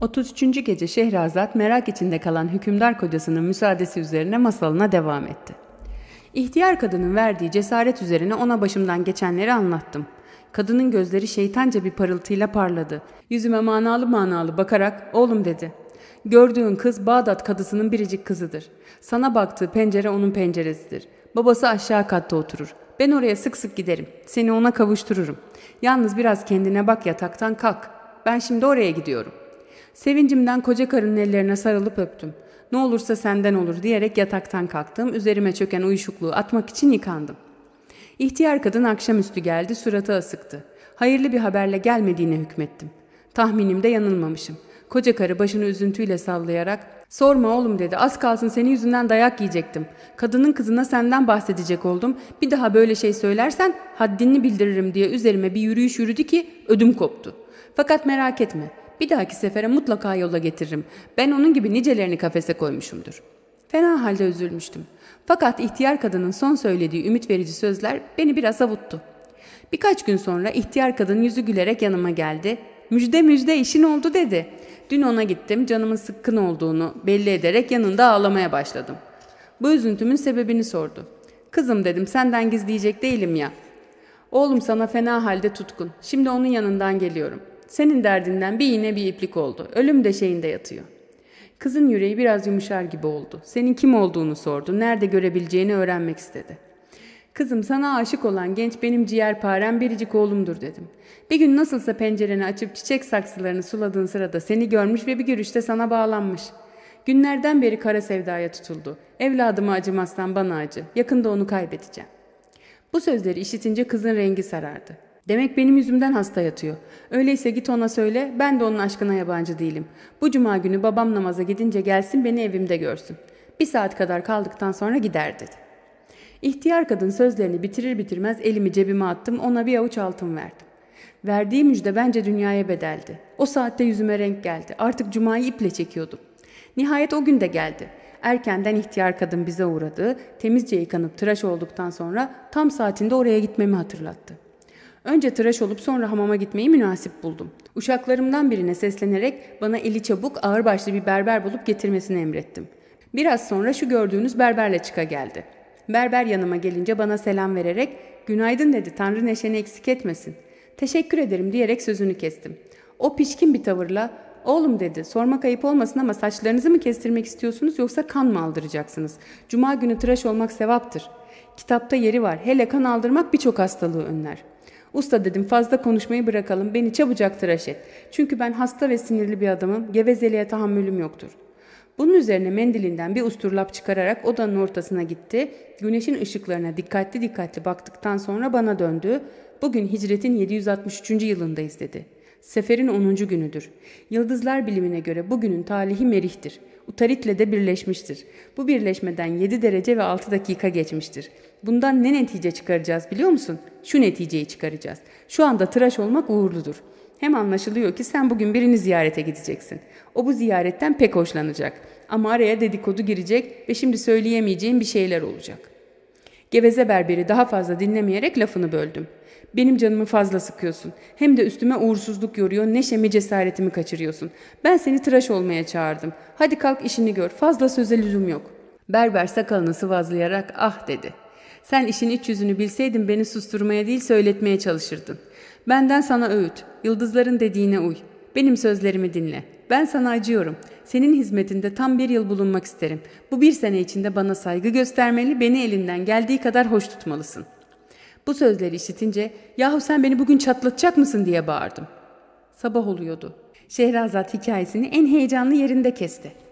33. gece Şehrazat merak içinde kalan hükümdar kocasının müsaadesi üzerine masalına devam etti. İhtiyar kadının verdiği cesaret üzerine ona başımdan geçenleri anlattım. Kadının gözleri şeytanca bir parıltıyla parladı. Yüzüme manalı manalı bakarak oğlum dedi. Gördüğün kız Bağdat kadısının biricik kızıdır. Sana baktığı pencere onun penceresidir. Babası aşağı katta oturur. Ben oraya sık sık giderim. Seni ona kavuştururum. Yalnız biraz kendine bak yataktan kalk. Ben şimdi oraya gidiyorum. Sevincimden koca karının ellerine sarılıp öptüm. Ne olursa senden olur diyerek yataktan kalktım. Üzerime çöken uyuşukluğu atmak için yıkandım. İhtiyar kadın akşamüstü geldi, suratı asıktı. Hayırlı bir haberle gelmediğine hükmettim. Tahminimde yanılmamışım. Koca karı başını üzüntüyle sallayarak ''Sorma oğlum'' dedi. ''Az kalsın senin yüzünden dayak yiyecektim. Kadının kızına senden bahsedecek oldum. Bir daha böyle şey söylersen haddini bildiririm diye üzerime bir yürüyüş yürüdü ki ödüm koptu. Fakat merak etme. Bir dahaki sefere mutlaka yola getiririm. Ben onun gibi nicelerini kafese koymuşumdur. Fena halde üzülmüştüm. Fakat ihtiyar kadının son söylediği ümit verici sözler beni biraz avuttu. Birkaç gün sonra ihtiyar kadın yüzü gülerek yanıma geldi. Müjde müjde işin oldu dedi. Dün ona gittim canımın sıkkın olduğunu belli ederek yanında ağlamaya başladım. Bu üzüntümün sebebini sordu. Kızım dedim senden gizleyecek değilim ya. Oğlum sana fena halde tutkun. Şimdi onun yanından geliyorum. Senin derdinden bir iğne bir iplik oldu. Ölüm de şeyinde yatıyor. Kızın yüreği biraz yumuşar gibi oldu. Senin kim olduğunu sordu. Nerede görebileceğini öğrenmek istedi. Kızım sana aşık olan genç benim ciğerparem biricik oğlumdur dedim. Bir gün nasılsa pencereni açıp çiçek saksılarını suladığın sırada seni görmüş ve bir görüşte sana bağlanmış. Günlerden beri kara sevdaya tutuldu. Evladıma acımazsan bana acı. Yakında onu kaybedeceğim. Bu sözleri işitince kızın rengi sarardı. Demek benim yüzümden hasta yatıyor. Öyleyse git ona söyle, ben de onun aşkına yabancı değilim. Bu cuma günü babam namaza gidince gelsin beni evimde görsün. Bir saat kadar kaldıktan sonra gider dedi. İhtiyar kadın sözlerini bitirir bitirmez elimi cebime attım, ona bir avuç altın verdim. Verdiği müjde bence dünyaya bedeldi. O saatte yüzüme renk geldi. Artık cumayı iple çekiyordum. Nihayet o gün de geldi. Erkenden ihtiyar kadın bize uğradı. Temizce yıkanıp tıraş olduktan sonra tam saatinde oraya gitmemi hatırlattı. Önce tıraş olup sonra hamama gitmeyi münasip buldum. Uşaklarımdan birine seslenerek bana eli çabuk ağırbaşlı bir berber bulup getirmesini emrettim. Biraz sonra şu gördüğünüz berberle çıka geldi. Berber yanıma gelince bana selam vererek günaydın dedi Tanrı neşeni eksik etmesin. Teşekkür ederim diyerek sözünü kestim. O pişkin bir tavırla Oğlum dedi sormak ayıp olmasın ama saçlarınızı mı kestirmek istiyorsunuz yoksa kan mı aldıracaksınız? Cuma günü tıraş olmak sevaptır. Kitapta yeri var hele kan aldırmak birçok hastalığı önler. Usta dedim fazla konuşmayı bırakalım beni çabucak tıraş et. Çünkü ben hasta ve sinirli bir adamım gevezeliğe tahammülüm yoktur. Bunun üzerine mendilinden bir usturlap çıkararak odanın ortasına gitti. Güneşin ışıklarına dikkatli dikkatli baktıktan sonra bana döndü. Bugün hicretin 763. yılındayız dedi.'' Seferin 10. günüdür. Yıldızlar bilimine göre bugünün talihi Merih'tir. Utarit'le de birleşmiştir. Bu birleşmeden 7 derece ve 6 dakika geçmiştir. Bundan ne netice çıkaracağız biliyor musun? Şu neticeyi çıkaracağız. Şu anda tıraş olmak uğurludur. Hem anlaşılıyor ki sen bugün birini ziyarete gideceksin. O bu ziyaretten pek hoşlanacak. Ama araya dedikodu girecek ve şimdi söyleyemeyeceğin bir şeyler olacak.'' Geveze berberi daha fazla dinlemeyerek lafını böldüm. Benim canımı fazla sıkıyorsun. Hem de üstüme uğursuzluk yoruyor, neşemi cesaretimi kaçırıyorsun. Ben seni tıraş olmaya çağırdım. Hadi kalk işini gör, fazla söze lüzum yok. Berber sakalını sıvazlayarak ah dedi. Sen işin iç yüzünü bilseydin beni susturmaya değil söyletmeye çalışırdın. Benden sana öğüt, yıldızların dediğine uy. Benim sözlerimi dinle. Ben sana acıyorum senin hizmetinde tam bir yıl bulunmak isterim. Bu bir sene içinde bana saygı göstermeli, beni elinden geldiği kadar hoş tutmalısın. Bu sözleri işitince yahu sen beni bugün çatlatacak mısın diye bağırdım. Sabah oluyordu. Şehrazat hikayesini en heyecanlı yerinde kesti.